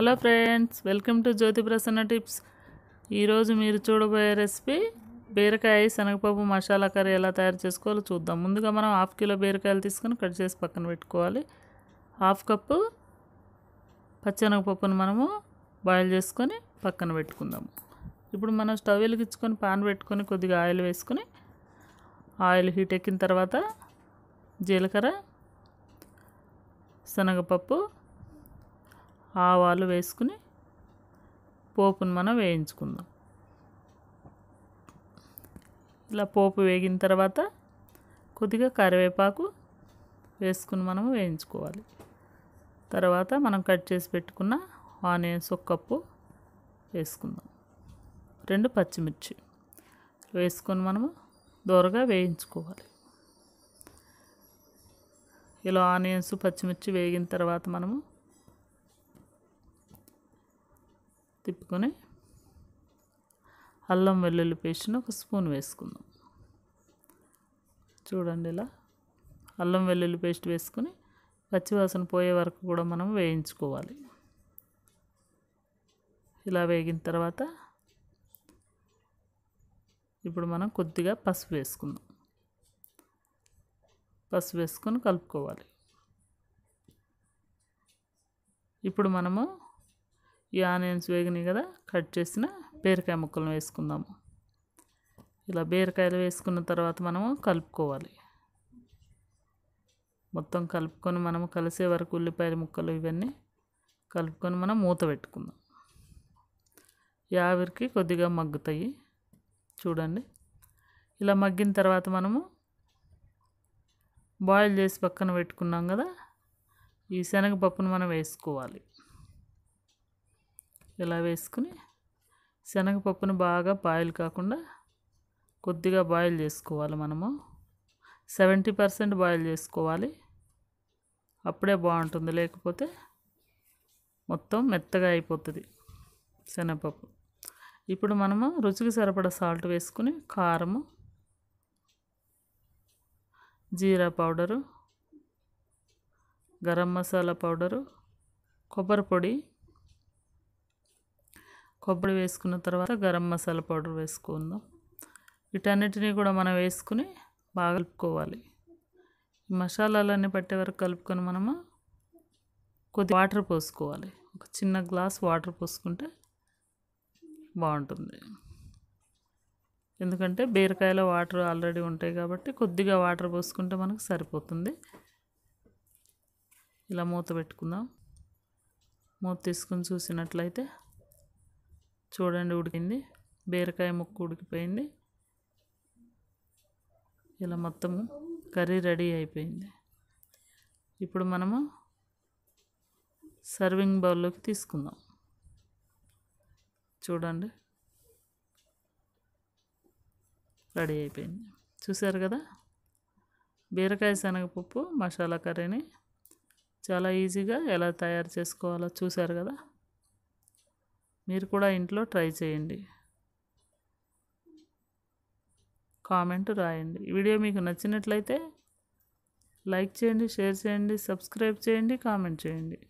hello friends welcome to Jyothi Prasanna tips ఈరోజు మీరు చూడబోయే రెసిపీ బీరకాయ శనగపప్పు మసాలా కర్రీ ఎలా తయారు చేసుకోవాలో చూద్దాం ముందుగా మనం హాఫ్ కిలో బీరకాయలు తీసుకొని కట్ చేసి పక్కన పెట్టుకోవాలి హాఫ్ కప్పు పచ్చనగపప్పును మనము బాయిల్ చేసుకొని పక్కన పెట్టుకుందాం ఇప్పుడు మనం స్టవ్ వెలిగించుకొని పాన్ పెట్టుకొని కొద్దిగా ఆయిల్ వేసుకొని ఆయిల్ హీట్ ఎక్కిన తర్వాత జీలకర్ర శనగపప్పు ఆవాలు వేసుకుని పోపును మనం వేయించుకుందాం ఇలా పోపు వేగిన తర్వాత కొద్దిగా కరివేపాకు వేసుకుని మనము వేయించుకోవాలి తర్వాత మనం కట్ చేసి పెట్టుకున్న ఆనియన్స్ ఒక కప్పు వేసుకుందాం రెండు పచ్చిమిర్చి వేసుకొని మనము దూరగా వేయించుకోవాలి ఇలా ఆనియన్స్ పచ్చిమిర్చి వేగిన తర్వాత మనము తిప్పుకొని అల్లం వెల్లుల్లి పేస్ట్ని ఒక స్పూన్ వేసుకుందాం చూడండి ఇలా అల్లం వెల్లుల్లి పేస్ట్ వేసుకుని పచ్చివాసన పోయే వరకు కూడా మనం వేయించుకోవాలి ఇలా వేగిన తర్వాత ఇప్పుడు మనం కొద్దిగా పసుపు వేసుకుందాం పసుపు వేసుకొని కలుపుకోవాలి ఇప్పుడు మనము ఈ ఆనియన్స్ వేగినాయి కదా కట్ చేసిన బీరకాయ ముక్కలను వేసుకుందాము ఇలా బీరకాయలు వేసుకున్న తర్వాత మనము కలుపుకోవాలి మొత్తం కలుపుకొని మనము కలిసే వరకు ఉల్లిపాయల ముక్కలు ఇవన్నీ కలుపుకొని మనం మూత పెట్టుకుందాం ఆవిరికి కొద్దిగా మగ్గుతాయి చూడండి ఇలా మగ్గిన తర్వాత మనము బాయిల్ చేసి పక్కన పెట్టుకున్నాం కదా ఈ శనగపప్పును మనం వేసుకోవాలి ఇలా వేసుకుని శనగపప్పును బాగా బాయిల్ కాకుండా కొద్దిగా బాయిల్ చేసుకోవాలి మనము సెవెంటీ పర్సెంట్ బాయిల్ చేసుకోవాలి అప్పుడే బాగుంటుంది లేకపోతే మొత్తం మెత్తగా అయిపోతుంది శనగపప్పు ఇప్పుడు మనము రుచికి సరిపడా సాల్ట్ వేసుకుని కారము జీరా పౌడరు గరం మసాలా పౌడరు కొబ్బరి పొడి కొబ్బరి వేసుకున్న తర్వాత గరం మసాలా పౌడర్ వేసుకుందాం వీటన్నిటినీ కూడా మనం వేసుకుని బాగా కలుపుకోవాలి మసాలాలన్నీ పట్టే వరకు కలుపుకొని మనము కొద్ది వాటర్ పోసుకోవాలి ఒక చిన్న గ్లాస్ వాటర్ పోసుకుంటే బాగుంటుంది ఎందుకంటే బీరకాయలో వాటర్ ఆల్రెడీ ఉంటాయి కాబట్టి కొద్దిగా వాటర్ పోసుకుంటే మనకు సరిపోతుంది ఇలా మూత పెట్టుకుందాం మూత తీసుకుని చూసినట్లయితే చూడండి ఉడికింది బీరకాయ ముక్క ఉడికిపోయింది ఇలా మొత్తము కర్రీ రెడీ అయిపోయింది ఇప్పుడు మనము సర్వింగ్ బౌల్లోకి తీసుకుందాం చూడండి రెడీ అయిపోయింది చూసారు కదా బీరకాయ శనగపప్పు మసాలా కర్రీని చాలా ఈజీగా ఎలా తయారు చేసుకోవాలో చూసారు కదా మీరు కూడా ఇంట్లో ట్రై చేయండి కామెంట్ రాయండి వీడియో మీకు నచ్చినట్లయితే లైక్ చేయండి షేర్ చేయండి సబ్స్క్రైబ్ చేయండి కామెంట్ చేయండి